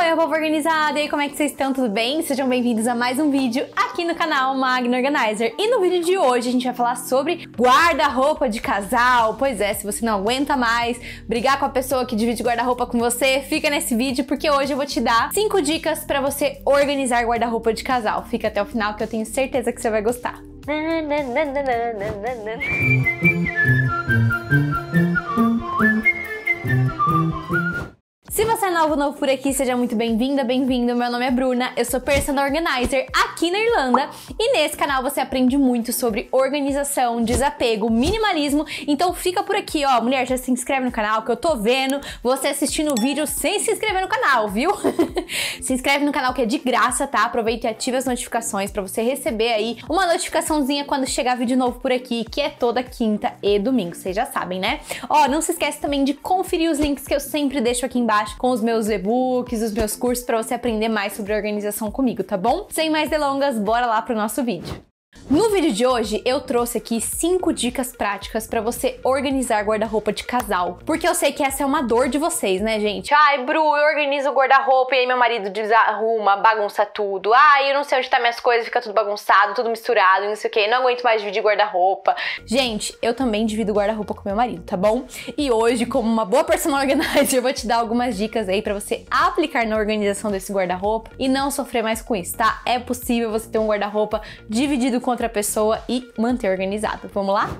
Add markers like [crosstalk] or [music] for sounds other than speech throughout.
Oi, eu povo organizada! E aí, como é que vocês estão? Tudo bem? Sejam bem-vindos a mais um vídeo aqui no canal Magno Organizer. E no vídeo de hoje a gente vai falar sobre guarda-roupa de casal. Pois é, se você não aguenta mais brigar com a pessoa que divide guarda-roupa com você, fica nesse vídeo porque hoje eu vou te dar 5 dicas para você organizar guarda-roupa de casal. Fica até o final que eu tenho certeza que você vai gostar. Música Se você é novo novo por aqui, seja muito bem-vinda, bem-vindo. Meu nome é Bruna, eu sou personal organizer aqui na Irlanda e nesse canal você aprende muito sobre organização, desapego, minimalismo. Então fica por aqui, ó, mulher, já se inscreve no canal que eu tô vendo você assistindo o vídeo sem se inscrever no canal, viu? [laughs] se inscreve no canal que é de graça, tá? Aproveita e ativa as notificações para você receber aí uma notificaçãozinha quando chegar vídeo novo por aqui, que é toda quinta e domingo, vocês já sabem, né? Ó, não se esquece também de conferir os links que eu sempre deixo aqui embaixo com os meus e-books, os meus cursos para você aprender mais sobre organização comigo, tá bom? Sem mais delongas, bora lá pro nosso vídeo. No vídeo de hoje eu trouxe aqui 5 dicas práticas para você organizar guarda-roupa de casal, porque eu sei que essa é uma dor de vocês, né, gente? Ai, Bru, eu organizo o guarda-roupa e aí meu marido desarruma, bagunça tudo. Ai, eu não sei onde tá minhas coisas, fica tudo bagunçado, tudo misturado, não sei o quê. não aguento mais dividir guarda-roupa. Gente, eu também divido guarda-roupa com meu marido, tá bom? E hoje, como uma boa personal [laughs] organizer, eu vou te dar algumas dicas aí para você aplicar na organização desse guarda-roupa e não sofrer mais com isso, tá? É possível você ter um guarda-roupa dividido com outra pessoa e manter organizado. Vamos lá?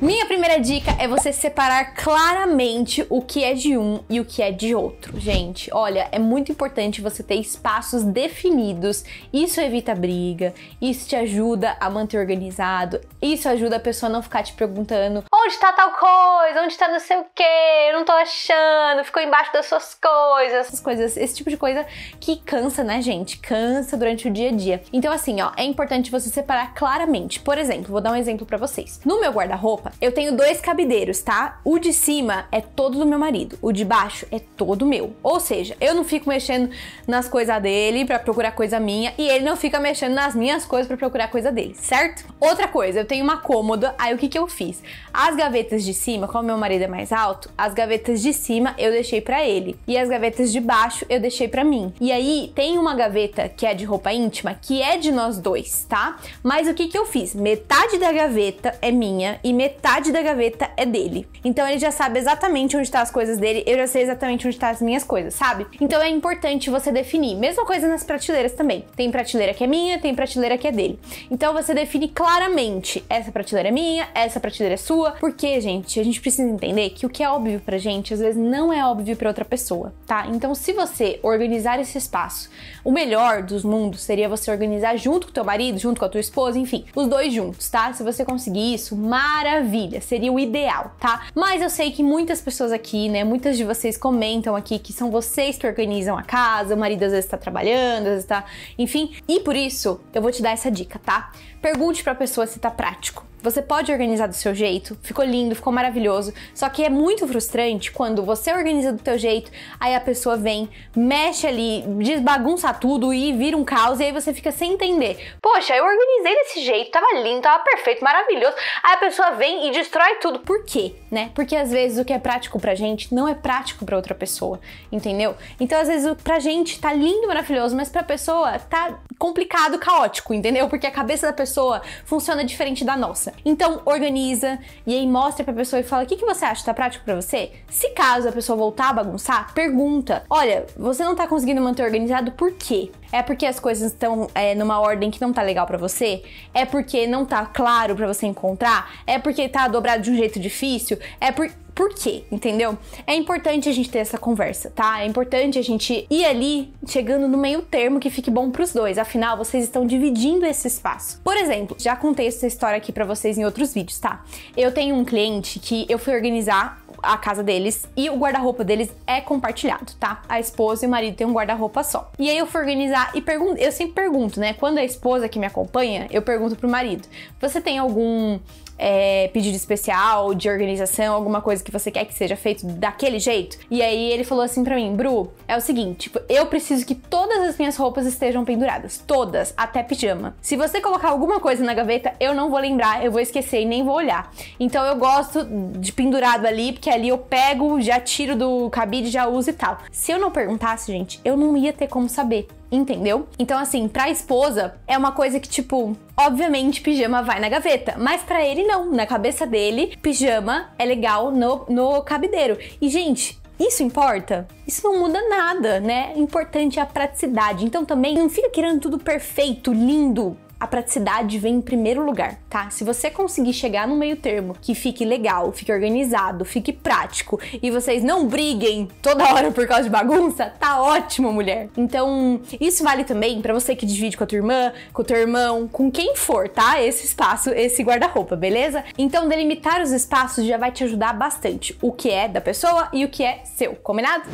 Minha primeira dica é você separar claramente o que é de um e o que é de outro. Gente, olha, é muito importante você ter espaços definidos. Isso evita briga, isso te ajuda a manter organizado, isso ajuda a pessoa a não ficar te perguntando onde tá tal coisa, onde tá não sei o que, não tô achando, ficou embaixo das suas coisas, essas coisas, esse tipo de coisa que cansa, né, gente? Cansa durante o dia a dia. Então, assim, ó, é importante você separar claramente. Por exemplo, vou dar um exemplo para vocês. No meu guarda-roupa, roupa. Eu tenho dois cabideiros, tá? O de cima é todo do meu marido, o de baixo é todo meu. Ou seja, eu não fico mexendo nas coisas dele para procurar coisa minha e ele não fica mexendo nas minhas coisas para procurar coisa dele, certo? Outra coisa, eu tenho uma cômoda, aí o que que eu fiz? As gavetas de cima, como meu marido é mais alto, as gavetas de cima eu deixei para ele e as gavetas de baixo eu deixei para mim. E aí tem uma gaveta que é de roupa íntima que é de nós dois, tá? Mas o que que eu fiz? Metade da gaveta é minha e metade metade da gaveta é dele. Então ele já sabe exatamente onde tá as coisas dele, eu já sei exatamente onde tá as minhas coisas, sabe? Então é importante você definir. Mesma coisa nas prateleiras também. Tem prateleira que é minha, tem prateleira que é dele. Então você define claramente: essa prateleira é minha, essa prateleira é sua. Porque, gente, a gente precisa entender que o que é óbvio pra gente às vezes não é óbvio para outra pessoa, tá? Então se você organizar esse espaço, o melhor dos mundos seria você organizar junto com teu marido, junto com a tua esposa, enfim, os dois juntos, tá? Se você conseguir isso, maravilha maravilha, seria o ideal, tá? Mas eu sei que muitas pessoas aqui, né, muitas de vocês comentam aqui que são vocês que organizam a casa, o marido às vezes tá trabalhando, às vezes tá, enfim, e por isso eu vou te dar essa dica, tá? Pergunte para a pessoa se está prático. Você pode organizar do seu jeito, ficou lindo, ficou maravilhoso. Só que é muito frustrante quando você organiza do teu jeito, aí a pessoa vem, mexe ali, desbagunça tudo e vira um caos e aí você fica sem entender. Poxa, eu organizei desse jeito, tava lindo, tava perfeito, maravilhoso. Aí a pessoa vem e destrói tudo. Por quê? Né? Porque às vezes o que é prático pra gente não é prático pra outra pessoa, entendeu? Então às vezes pra gente tá lindo, maravilhoso, mas pra pessoa tá complicado, caótico, entendeu? Porque a cabeça da pessoa pessoa funciona diferente da nossa. Então, organiza e aí mostra pra pessoa e fala: o que, que você acha? Tá prático pra você? Se caso a pessoa voltar a bagunçar, pergunta: olha, você não tá conseguindo manter organizado por quê? É porque as coisas estão é, numa ordem que não tá legal para você? É porque não tá claro para você encontrar? É porque tá dobrado de um jeito difícil? É porque por quê? Entendeu? É importante a gente ter essa conversa, tá? É importante a gente ir ali chegando no meio termo que fique bom pros dois. Afinal, vocês estão dividindo esse espaço. Por exemplo, já contei essa história aqui para vocês em outros vídeos, tá? Eu tenho um cliente que eu fui organizar a casa deles e o guarda-roupa deles é compartilhado, tá? A esposa e o marido têm um guarda-roupa só. E aí eu fui organizar e pergunto, eu sempre pergunto, né? Quando a esposa que me acompanha, eu pergunto pro marido: você tem algum é, pedido especial de organização, alguma coisa que você quer que seja feito daquele jeito? E aí ele falou assim pra mim, Bru, é o seguinte, tipo, eu preciso que todas as minhas roupas estejam penduradas, todas, até pijama. Se você colocar alguma coisa na gaveta, eu não vou lembrar, eu vou esquecer e nem vou olhar. Então eu gosto de pendurado ali, porque que ali eu pego, já tiro do cabide, já uso e tal. Se eu não perguntasse, gente, eu não ia ter como saber. Entendeu? Então, assim, pra esposa, é uma coisa que, tipo, obviamente, pijama vai na gaveta. Mas para ele, não. Na cabeça dele, pijama é legal no, no cabideiro. E, gente, isso importa? Isso não muda nada, né? Importante é a praticidade. Então também não fica querendo tudo perfeito, lindo, a praticidade vem em primeiro lugar, tá? Se você conseguir chegar no meio termo que fique legal, fique organizado, fique prático e vocês não briguem toda [laughs] hora por causa de bagunça, tá ótimo, mulher. Então, isso vale também para você que divide com a tua irmã, com o teu irmão, com quem for, tá? Esse espaço, esse guarda-roupa, beleza? Então, delimitar os espaços já vai te ajudar bastante. O que é da pessoa e o que é seu, combinado?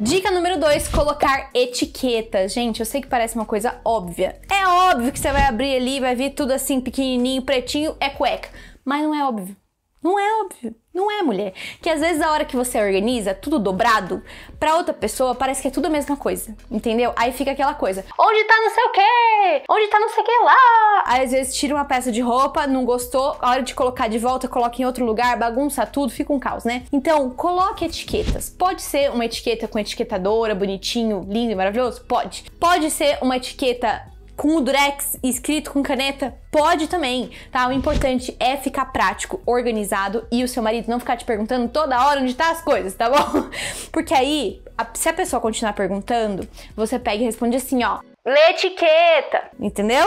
Dica número 2, colocar etiqueta. Gente, eu sei que parece uma coisa óbvia. É óbvio que você vai abrir ali, vai vir tudo assim pequenininho, pretinho, é cueca. Mas não é óbvio. Não é óbvio, não é mulher. Que às vezes a hora que você organiza tudo dobrado, pra outra pessoa parece que é tudo a mesma coisa, entendeu? Aí fica aquela coisa, onde tá não sei o que, Onde tá não sei o que lá? Aí às vezes tira uma peça de roupa, não gostou, a hora de colocar de volta, coloca em outro lugar, bagunça tudo, fica um caos, né? Então, coloque etiquetas. Pode ser uma etiqueta com etiquetadora, bonitinho, lindo e maravilhoso? Pode. Pode ser uma etiqueta com o durex escrito com caneta, pode também, tá? O importante é ficar prático, organizado e o seu marido não ficar te perguntando toda hora onde tá as coisas, tá bom? [laughs] Porque aí, a, se a pessoa continuar perguntando, você pega e responde assim, ó: "Lê etiqueta", entendeu?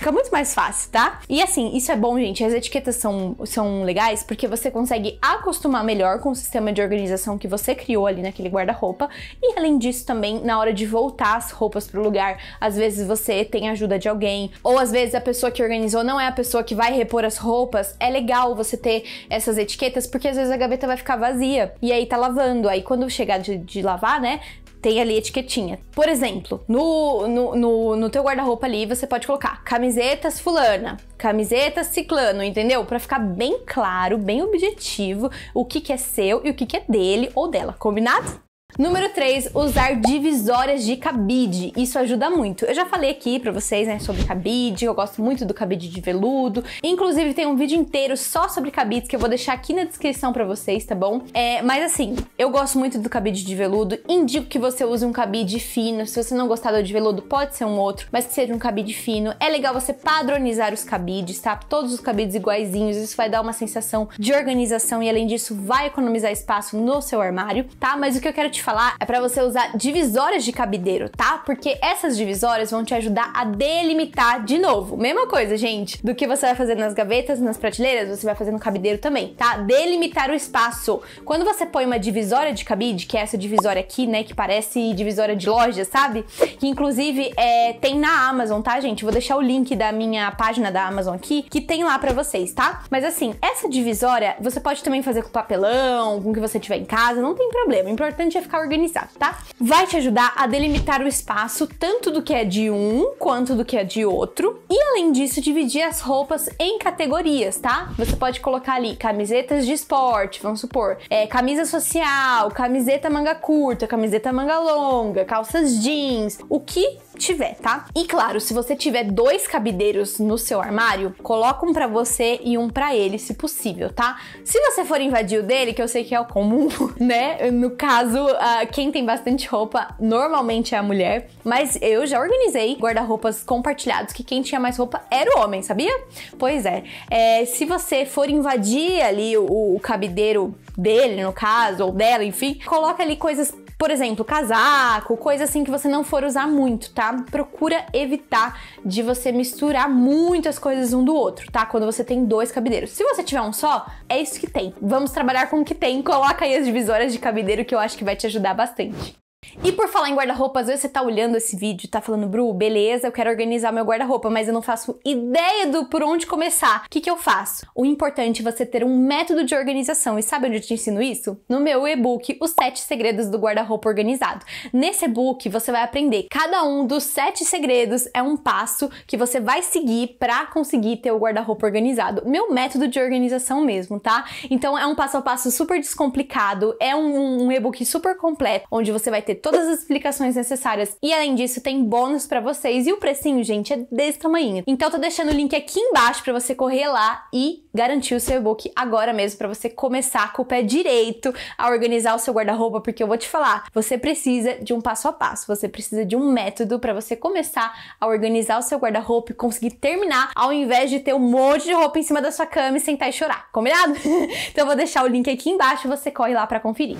Fica muito mais fácil, tá? E assim, isso é bom, gente. As etiquetas são, são legais porque você consegue acostumar melhor com o sistema de organização que você criou ali naquele guarda-roupa. E além disso, também na hora de voltar as roupas pro lugar, às vezes você tem ajuda de alguém, ou às vezes a pessoa que organizou não é a pessoa que vai repor as roupas. É legal você ter essas etiquetas porque às vezes a gaveta vai ficar vazia e aí tá lavando. Aí quando chegar de, de lavar, né, tem ali etiquetinha. Por exemplo, no, no, no, no teu guarda-roupa ali você pode colocar camisetas fulana, camisetas ciclano, entendeu? Para ficar bem claro, bem objetivo o que, que é seu e o que, que é dele ou dela, combinado? Número 3, usar divisórias de cabide. Isso ajuda muito. Eu já falei aqui para vocês, né, sobre cabide. Eu gosto muito do cabide de veludo. Inclusive tem um vídeo inteiro só sobre cabides que eu vou deixar aqui na descrição para vocês, tá bom? É, mas assim, eu gosto muito do cabide de veludo. Indico que você use um cabide fino. Se você não gostar do de veludo, pode ser um outro, mas que seja um cabide fino. É legal você padronizar os cabides, tá? Todos os cabides iguaizinhos. Isso vai dar uma sensação de organização e além disso vai economizar espaço no seu armário, tá? Mas o que eu quero te te falar é para você usar divisórias de cabideiro, tá? Porque essas divisórias vão te ajudar a delimitar de novo. Mesma coisa, gente, do que você vai fazer nas gavetas, nas prateleiras, você vai fazer no cabideiro também, tá? Delimitar o espaço. Quando você põe uma divisória de cabide, que é essa divisória aqui, né, que parece divisória de loja, sabe? Que inclusive é, tem na Amazon, tá, gente? Vou deixar o link da minha página da Amazon aqui, que tem lá para vocês, tá? Mas assim, essa divisória você pode também fazer com papelão, com o que você tiver em casa, não tem problema. O importante é ficar ficar organizado, tá? Vai te ajudar a delimitar o espaço tanto do que é de um quanto do que é de outro. E além disso, dividir as roupas em categorias, tá? Você pode colocar ali camisetas de esporte, vamos supor, é, camisa social, camiseta manga curta, camiseta manga longa, calças jeans, o que tiver, tá? E claro, se você tiver dois cabideiros no seu armário, coloca um para você e um para ele, se possível, tá? Se você for invadir o dele, que eu sei que é o comum, [laughs] né? No caso, uh, quem tem bastante roupa normalmente é a mulher, mas eu já organizei guarda-roupas compartilhados que quem tinha mais roupa era o homem, sabia? Pois é. é se você for invadir ali o, o cabideiro dele, no caso, ou dela, enfim, coloca ali coisas por exemplo, casaco, coisa assim que você não for usar muito, tá? Procura evitar de você misturar muitas coisas um do outro, tá? Quando você tem dois cabideiros. Se você tiver um só, é isso que tem. Vamos trabalhar com o que tem. Coloca aí as divisórias de cabideiro que eu acho que vai te ajudar bastante. E por falar em guarda-roupa, às vezes você tá olhando esse vídeo e tá falando, Bru, beleza, eu quero organizar meu guarda-roupa, mas eu não faço ideia do por onde começar. O que, que eu faço? O importante é você ter um método de organização. E sabe onde eu te ensino isso? No meu e-book, Os 7 Segredos do Guarda-Roupa Organizado. Nesse e-book, você vai aprender. Cada um dos sete segredos é um passo que você vai seguir para conseguir ter o guarda-roupa organizado. Meu método de organização mesmo, tá? Então é um passo a passo super descomplicado, é um, um e-book super completo, onde você vai ter todas as explicações necessárias. E além disso, tem bônus para vocês e o precinho, gente, é desse tamanho. Então eu tô deixando o link aqui embaixo para você correr lá e garantir o seu e-book agora mesmo para você começar com o pé direito a organizar o seu guarda-roupa, porque eu vou te falar, você precisa de um passo a passo, você precisa de um método para você começar a organizar o seu guarda-roupa e conseguir terminar, ao invés de ter um monte de roupa em cima da sua cama e sentar e chorar, combinado? [laughs] então eu vou deixar o link aqui embaixo, você corre lá para conferir.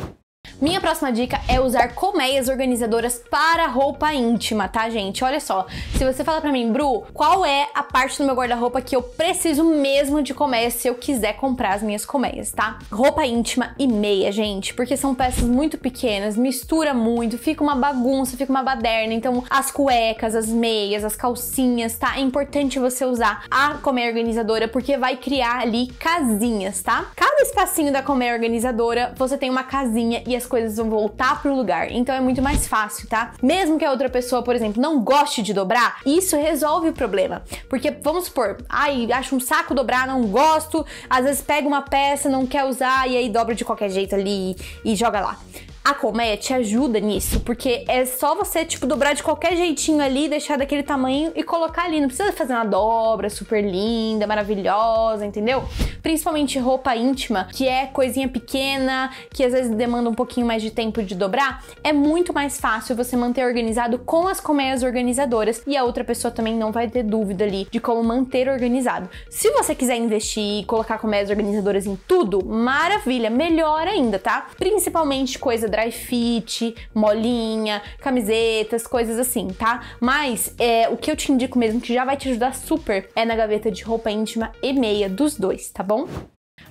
Minha próxima dica é usar colmeias organizadoras para roupa íntima, tá, gente? Olha só, se você falar para mim, Bru, qual é a parte do meu guarda-roupa que eu preciso mesmo de colmeias se eu quiser comprar as minhas colmeias, tá? Roupa íntima e meia, gente, porque são peças muito pequenas, mistura muito, fica uma bagunça, fica uma baderna. Então, as cuecas, as meias, as calcinhas, tá? É importante você usar a colmeia organizadora porque vai criar ali casinhas, tá? Cada espacinho da colmeia organizadora, você tem uma casinha e as coisas vão voltar pro lugar. Então é muito mais fácil, tá? Mesmo que a outra pessoa, por exemplo, não goste de dobrar, isso resolve o problema. Porque vamos supor, ai, acho um saco dobrar, não gosto, às vezes pega uma peça, não quer usar e aí dobra de qualquer jeito ali e, e joga lá. A colmeia te ajuda nisso, porque é só você, tipo, dobrar de qualquer jeitinho ali, deixar daquele tamanho e colocar ali. Não precisa fazer uma dobra super linda, maravilhosa, entendeu? Principalmente roupa íntima, que é coisinha pequena, que às vezes demanda um pouquinho mais de tempo de dobrar. É muito mais fácil você manter organizado com as colmeias organizadoras e a outra pessoa também não vai ter dúvida ali de como manter organizado. Se você quiser investir e colocar colmeias organizadoras em tudo, maravilha, melhor ainda, tá? Principalmente coisa dry fit, molinha, camisetas, coisas assim, tá? Mas é, o que eu te indico mesmo que já vai te ajudar super é na gaveta de roupa íntima e meia dos dois, tá bom?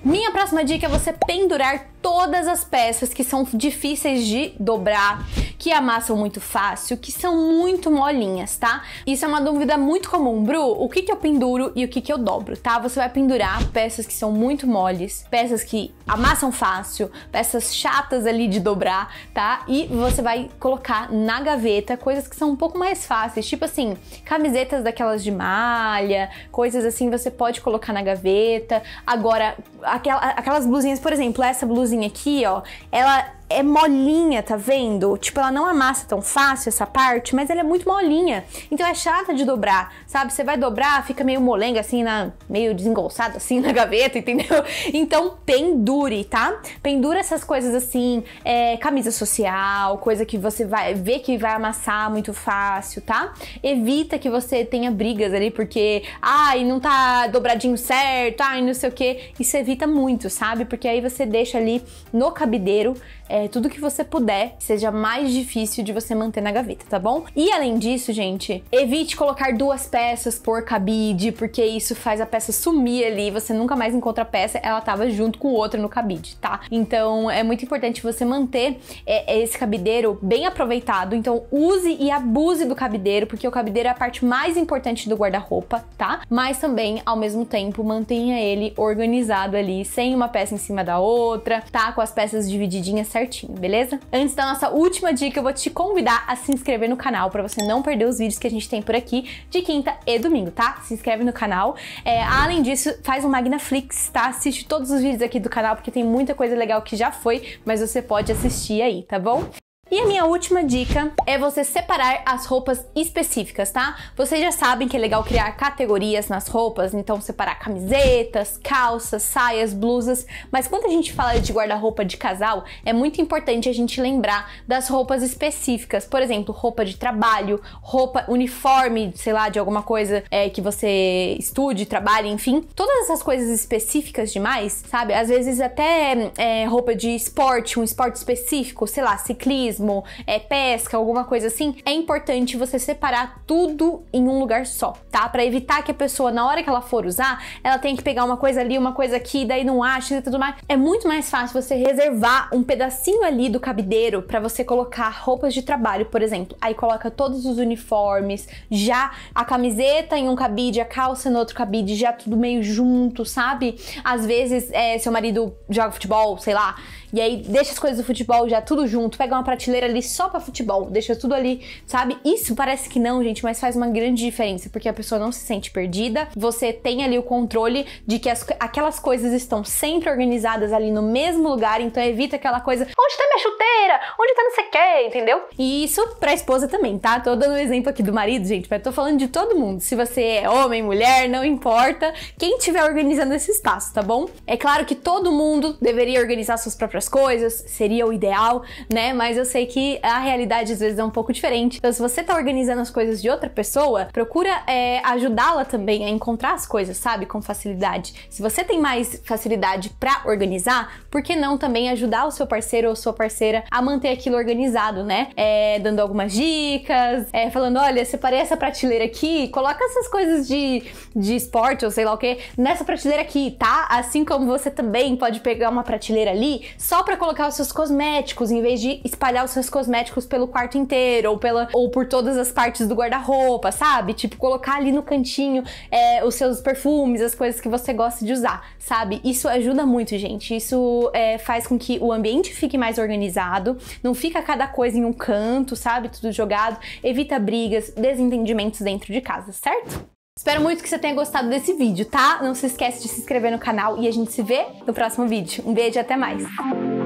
Minha próxima dica é você pendurar todas as peças que são difíceis de dobrar, que amassam muito fácil, que são muito molinhas, tá? Isso é uma dúvida muito comum. Bru, o que, que eu penduro e o que, que eu dobro, tá? Você vai pendurar peças que são muito moles, peças que amassam fácil, peças chatas ali de dobrar, tá? E você vai colocar na gaveta coisas que são um pouco mais fáceis, tipo assim, camisetas daquelas de malha, coisas assim você pode colocar na gaveta. Agora, aquelas blusinhas, por exemplo, essa blusinha aqui, ó, ela é molinha, tá vendo? Tipo, ela não amassa tão fácil essa parte, mas ela é muito molinha. Então é chata de dobrar, sabe? Você vai dobrar, fica meio molenga assim, na, meio desengolçado assim na gaveta, [laughs] entendeu? Então pendure, tá? Pendura essas coisas assim, é, camisa social, coisa que você vai ver que vai amassar muito fácil, tá? Evita que você tenha brigas ali, porque, ai, não tá dobradinho certo, ai, não sei o que. Isso evita muito, sabe? Porque aí você deixa ali no cabideiro é, tudo que você puder seja mais difícil de você manter na gaveta, tá bom? E além disso, gente, evite colocar duas peças por cabide, porque isso faz a peça sumir ali, você nunca mais encontra a peça, ela tava junto com outra no cabide, tá? Então é muito importante você manter é, esse cabideiro bem aproveitado, então use e abuse do cabideiro, porque o cabideiro é a parte mais importante do guarda-roupa, tá? Mas também, ao mesmo tempo, mantenha ele organizado ali, sem uma peça em cima da outra, tá? Com as peças divididinhas certinho, beleza? Antes da nossa última dica, eu vou te convidar a se inscrever no canal para você não perder os vídeos que a gente tem por aqui de quinta e domingo, tá? Se inscreve no canal. É, além disso, faz um Magnaflix, tá? Assiste todos os vídeos aqui do canal porque tem muita coisa legal que já foi, mas você pode assistir aí, tá bom? E a minha última dica é você separar as roupas específicas, tá? Vocês já sabem que é legal criar categorias nas roupas, então separar camisetas, calças, saias, blusas, mas quando a gente fala de guarda-roupa de casal, é muito importante a gente lembrar das roupas específicas, por exemplo, roupa de trabalho, roupa, uniforme, sei lá, de alguma coisa é, que você estude, trabalhe, enfim. Todas essas coisas específicas demais, sabe? Às vezes até é, roupa de esporte, um esporte específico, sei lá, ciclismo turismo, é, pesca, alguma coisa assim, é importante você separar tudo em um lugar só, tá? Para evitar que a pessoa, na hora que ela for usar, ela tenha que pegar uma coisa ali, uma coisa aqui, daí não acha e tudo mais. É muito mais fácil você reservar um pedacinho ali do cabideiro para você colocar roupas de trabalho, por exemplo. Aí coloca todos os uniformes, já a camiseta em um cabide, a calça no outro cabide, já tudo meio junto, sabe? Às vezes, é, seu marido joga futebol, sei lá, e aí deixa as coisas do futebol já tudo junto, pega uma prateleira ali só para futebol, deixa tudo ali, sabe? Isso parece que não, gente, mas faz uma grande diferença, porque a pessoa não se sente perdida, você tem ali o controle de que as, aquelas coisas estão sempre organizadas ali no mesmo lugar, então evita aquela coisa, onde tá minha chuteira? Onde tá não sei o que, entendeu? E isso pra esposa também, tá? Tô dando um exemplo aqui do marido, gente, mas tô falando de todo mundo. Se você é homem, mulher, não importa, quem tiver organizando esse espaço, tá bom? É claro que todo mundo deveria organizar suas próprias outras coisas, seria o ideal, né? Mas eu sei que a realidade às vezes é um pouco diferente. Então, se você tá organizando as coisas de outra pessoa, procura é, ajudá-la também a encontrar as coisas, sabe? Com facilidade. Se você tem mais facilidade para organizar, por que não também ajudar o seu parceiro ou sua parceira a manter aquilo organizado, né? É, dando algumas dicas, é, falando: olha, separei essa prateleira aqui, coloca essas coisas de, de esporte ou sei lá o que nessa prateleira aqui, tá? Assim como você também pode pegar uma prateleira ali, só para colocar os seus cosméticos, em vez de espalhar os seus cosméticos pelo quarto inteiro ou, pela, ou por todas as partes do guarda-roupa, sabe? Tipo, colocar ali no cantinho é, os seus perfumes, as coisas que você gosta de usar, sabe? Isso ajuda muito, gente. Isso é, faz com que o ambiente fique mais organizado, não fica cada coisa em um canto, sabe? Tudo jogado, evita brigas, desentendimentos dentro de casa, certo? Espero muito que você tenha gostado desse vídeo, tá? Não se esquece de se inscrever no canal e a gente se vê no próximo vídeo. Um beijo e até mais!